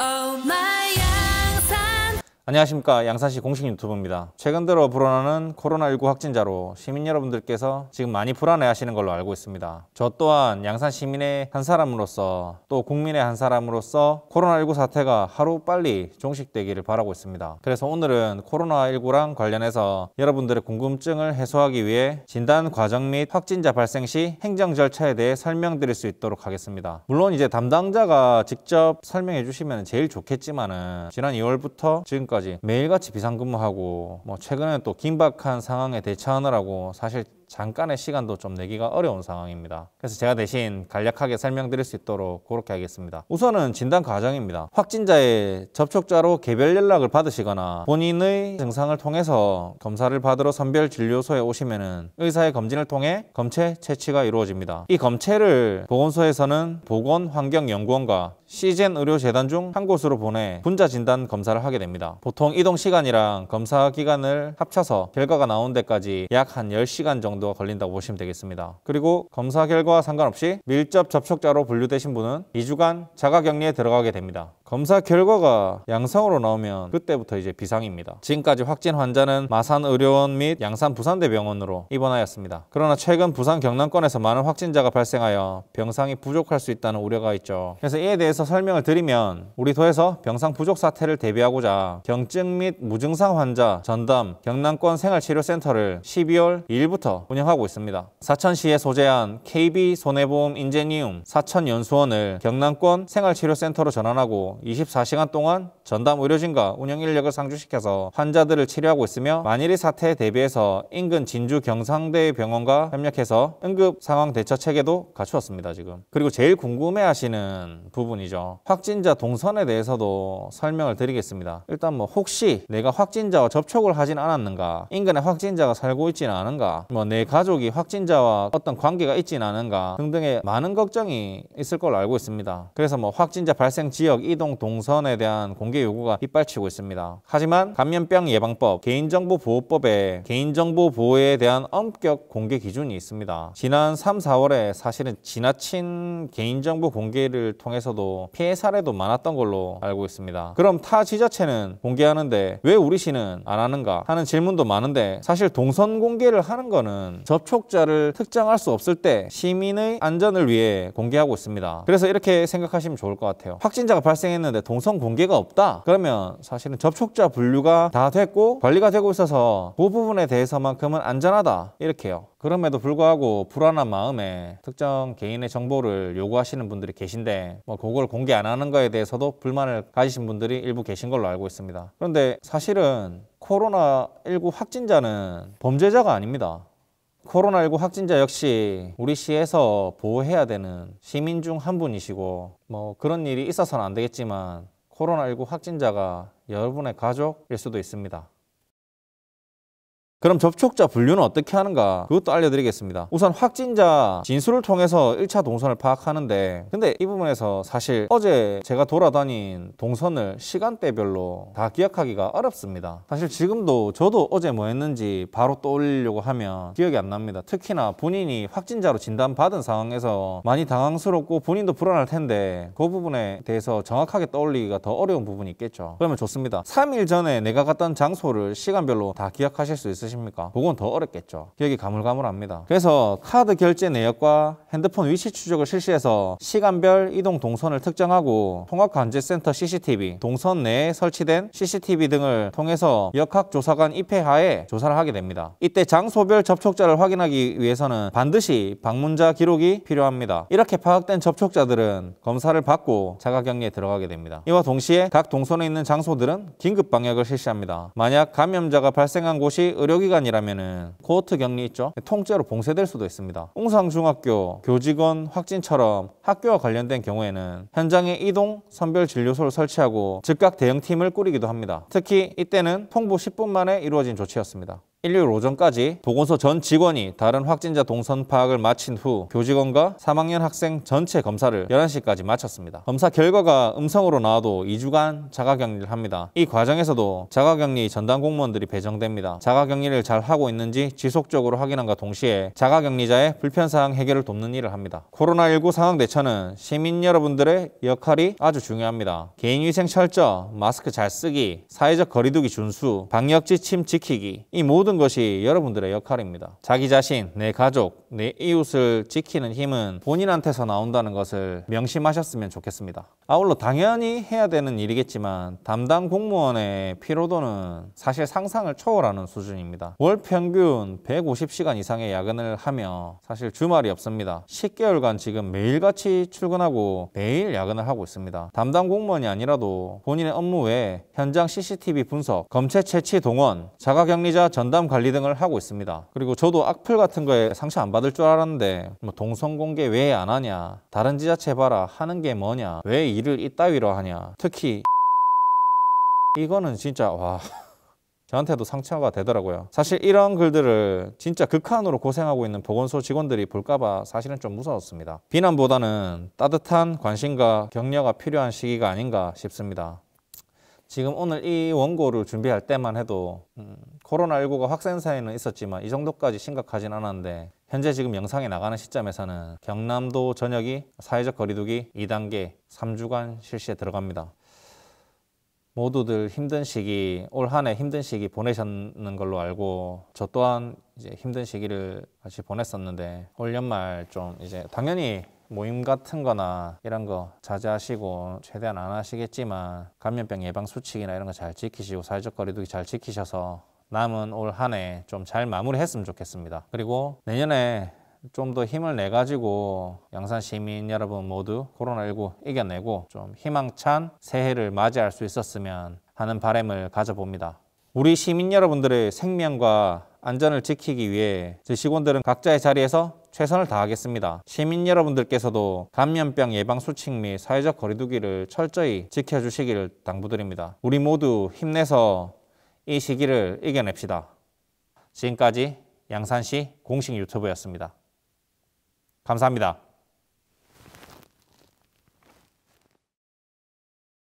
Oh my 안녕하십니까 양산시 공식 유튜브입니다. 최근 들어 불어나는 코로나19 확진자로 시민 여러분들께서 지금 많이 불안해하시는 걸로 알고 있습니다. 저 또한 양산 시민의 한 사람으로서 또 국민의 한 사람으로서 코로나19 사태가 하루 빨리 종식되기를 바라고 있습니다. 그래서 오늘은 코로나19랑 관련해서 여러분들의 궁금증을 해소하기 위해 진단 과정 및 확진자 발생 시 행정 절차에 대해 설명드릴 수 있도록 하겠습니다. 물론 이제 담당자가 직접 설명해 주시면 제일 좋겠지만은 지난 2월부터 지금까지 새까지 매일같이 비상근무하고 뭐 최근에는 또 긴박한 상황에 대처하느라고 사실 잠깐의 시간도 좀 내기가 어려운 상황입니다. 그래서 제가 대신 간략하게 설명드릴 수 있도록 그렇게 하겠습니다. 우선은 진단 과정입니다. 확진자의 접촉자로 개별 연락을 받으시거나 본인의 증상을 통해서 검사를 받으러 선별 진료소에 오시면은 의사의 검진을 통해 검체 채취가 이루어집니다. 이 검체를 보건소에서는 보건환경연구원과 시젠 의료재단 중 한 곳으로 보내 분자 진단 검사를 하게 됩니다. 보통 이동 시간이랑 검사 기간을 합쳐서 결과가 나온 데까지 약 한 10시간 정도 정도가 걸린다고 보시면 되겠습니다. 그리고 검사 결과와 상관없이 밀접 접촉자로 분류되신 분은 2주간 자가격리에 들어가게 됩니다. 검사 결과가 양성으로 나오면 그때부터 이제 비상입니다. 지금까지 확진 환자는 마산의료원 및 양산 부산대병원으로 입원하였습니다. 그러나 최근 부산 경남권에서 많은 확진자가 발생하여 병상이 부족할 수 있다는 우려가 있죠. 그래서 이에 대해서 설명을 드리면 우리 도에서 병상 부족 사태를 대비하고자 경증 및 무증상 환자 전담 경남권 생활치료센터를 12월 2일부터 운영하고 있습니다. 사천시에 소재한 KB 손해보험 인제니움 사천연수원을 경남권 생활치료센터로 전환하고 24시간 동안 전담 의료진과 운영 인력을 상주시켜서 환자들을 치료하고 있으며 만일의 사태에 대비해서 인근 진주 경상대 병원과 협력해서 응급 상황 대처 체계도 갖추었습니다. 지금 그리고 제일 궁금해하시는 부분이죠. 확진자 동선에 대해서도 설명을 드리겠습니다. 일단 뭐 혹시 내가 확진자와 접촉을 하진 않았는가, 인근에 확진자가 살고 있지는 않은가, 뭐 내 가족이 확진자와 어떤 관계가 있지는 않은가 등등의 많은 걱정이 있을 걸로 알고 있습니다. 그래서 뭐 확진자 발생 지역 이동 대통 동선에 대한 공개 요구가 빗발치고 있습니다. 하지만 감염병 예방법, 개인정보 보호법에 개인정보 보호에 대한 엄격 공개 기준이 있습니다. 지난 3, 4월에 사실은 지나친 개인정보 공개를 통해서도 피해 사례도 많았던 걸로 알고 있습니다. 그럼 타 지자체는 공개하는데 왜 우리 시는 안 하는가 하는 질문도 많은데 사실 동선 공개를 하는 거는 접촉자를 특정할 수 없을 때 시민의 안전을 위해 공개하고 있습니다. 그래서 이렇게 생각하시면 좋을 것 같아요. 확진자가 발생했 있는데 동성 공개가 없다 그러면 사실은 접촉자 분류가 다 됐고 관리가 되고 있어서 그 부분에 대해서만큼은 안전하다 이렇게요 그럼에도 불구하고 불안한 마음에 특정 개인의 정보를 요구하시는 분들이 계신데 뭐 그걸 공개 안 하는 거에 대해서도 불만을 가지신 분들이 일부 계신 걸로 알고 있습니다 그런데 사실은 코로나19 확진자는 범죄자가 아닙니다 코로나19 확진자 역시 우리 시에서 보호해야 되는 시민 중 한 분이시고 뭐 그런 일이 있어서는 안 되겠지만 코로나19 확진자가 여러분의 가족일 수도 있습니다. 그럼 접촉자 분류는 어떻게 하는가 그것도 알려드리겠습니다 우선 확진자 진술을 통해서 1차 동선을 파악하는데 근데 이 부분에서 사실 어제 제가 돌아다닌 동선을 시간대별로 다 기억하기가 어렵습니다 사실 지금도 저도 어제 뭐 했는지 바로 떠올리려고 하면 기억이 안 납니다 특히나 본인이 확진자로 진단받은 상황에서 많이 당황스럽고 본인도 불안할 텐데 그 부분에 대해서 정확하게 떠올리기가 더 어려운 부분이 있겠죠 그러면 좋습니다 3일 전에 내가 갔던 장소를 시간별로 다 기억하실 수 있으실 있으십니까? 그건 더 어렵겠죠. 기억이 가물가물합니다. 그래서 카드 결제 내역과 핸드폰 위치 추적을 실시해서 시간별 이동 동선을 특정하고 통합관제센터 CCTV, 동선 내에 설치된 CCTV 등을 통해서 역학조사관 입회하에 조사를 하게 됩니다. 이때 장소별 접촉자를 확인하기 위해서는 반드시 방문자 기록이 필요합니다. 이렇게 파악된 접촉자들은 검사를 받고 자가격리에 들어가게 됩니다. 이와 동시에 각 동선에 있는 장소들은 긴급 방역을 실시합니다. 만약 감염자가 발생한 곳이 의료 의료기관이라면은 코호트 격리 있죠? 통째로 봉쇄될 수도 있습니다. 웅상중학교, 교직원 확진처럼 학교와 관련된 경우에는 현장에 이동 선별 진료소를 설치하고 즉각 대응팀을 꾸리기도 합니다. 특히 이때는 통보 10분 만에 이루어진 조치였습니다. 일요일 오전까지 보건소 전 직원이 다른 확진자 동선 파악을 마친 후 교직원과 3학년 학생 전체 검사를 11시까지 마쳤습니다. 검사 결과가 음성으로 나와도 2주간 자가격리를 합니다. 이 과정에서도 자가격리 전담 공무원들이 배정됩니다. 자가격리를 잘 하고 있는지 지속적으로 확인함과 동시에 자가격리자의 불편사항 해결을 돕는 일을 합니다. 코로나19 상황 대처는 시민 여러분들의 역할이 아주 중요합니다. 개인위생 철저, 마스크 잘 쓰기, 사회적 거리두기 준수, 방역지침 지키기 이 모든 모든 것이 여러분들의 역할입니다. 자기 자신, 내 가족, 내 이웃을 지키는 힘은 본인한테서 나온다는 것을 명심하셨으면 좋겠습니다. 아울러 당연히 해야 되는 일이겠지만 담당 공무원의 피로도는 사실 상상을 초월하는 수준입니다. 월 평균 150시간 이상의 야근을 하며 사실 주말이 없습니다. 10개월간 지금 매일같이 출근하고 매일 야근을 하고 있습니다. 담당 공무원이 아니라도 본인의 업무 외에 현장 CCTV 분석, 검체 채취 동원, 자가격리자 전담 전담 관리 등을 하고 있습니다. 그리고 저도 악플 같은 거에 상처 안 받을 줄 알았는데 뭐 동성 공개 왜 안 하냐 다른 지자체 봐라 하는 게 뭐냐 왜 일을 이따위로 하냐 특히 이거는 진짜 와 저한테도 상처가 되더라고요. 사실 이런 글들을 진짜 극한으로 고생하고 있는 보건소 직원들이 볼까봐 사실은 좀 무서웠습니다. 비난보다는 따뜻한 관심과 격려가 필요한 시기가 아닌가 싶습니다. 지금 오늘 이 원고를 준비할 때만 해도 음, 코로나19가 확산 사이는 있었지만 이 정도까지 심각하진 않았는데 현재 지금 영상에 나가는 시점에서는 경남도 전역이 사회적 거리두기 2단계 3주간 실시에 들어갑니다. 모두들 힘든 시기, 올 한 해 힘든 시기 보내셨는 걸로 알고 저 또한 이제 힘든 시기를 같이 보냈었는데 올 연말 좀 이제 당연히 모임 같은 거나 이런 거 자제하시고 최대한 안 하시겠지만 감염병 예방 수칙이나 이런 거 잘 지키시고 사회적 거리두기 잘 지키셔서 남은 올 한 해 좀 잘 마무리했으면 좋겠습니다. 그리고 내년에 좀 더 힘을 내 가지고 양산 시민 여러분 모두 코로나19 이겨내고 좀 희망찬 새해를 맞이할 수 있었으면 하는 바램을 가져봅니다. 우리 시민 여러분들의 생명과 안전을 지키기 위해 저 직원들은 각자의 자리에서 최선을 다하겠습니다. 시민 여러분들께서도 감염병 예방 수칙 및 사회적 거리두기를 철저히 지켜주시기를 당부드립니다. 우리 모두 힘내서 이 시기를 이겨냅시다. 지금까지 양산시 공식 유튜브였습니다. 감사합니다.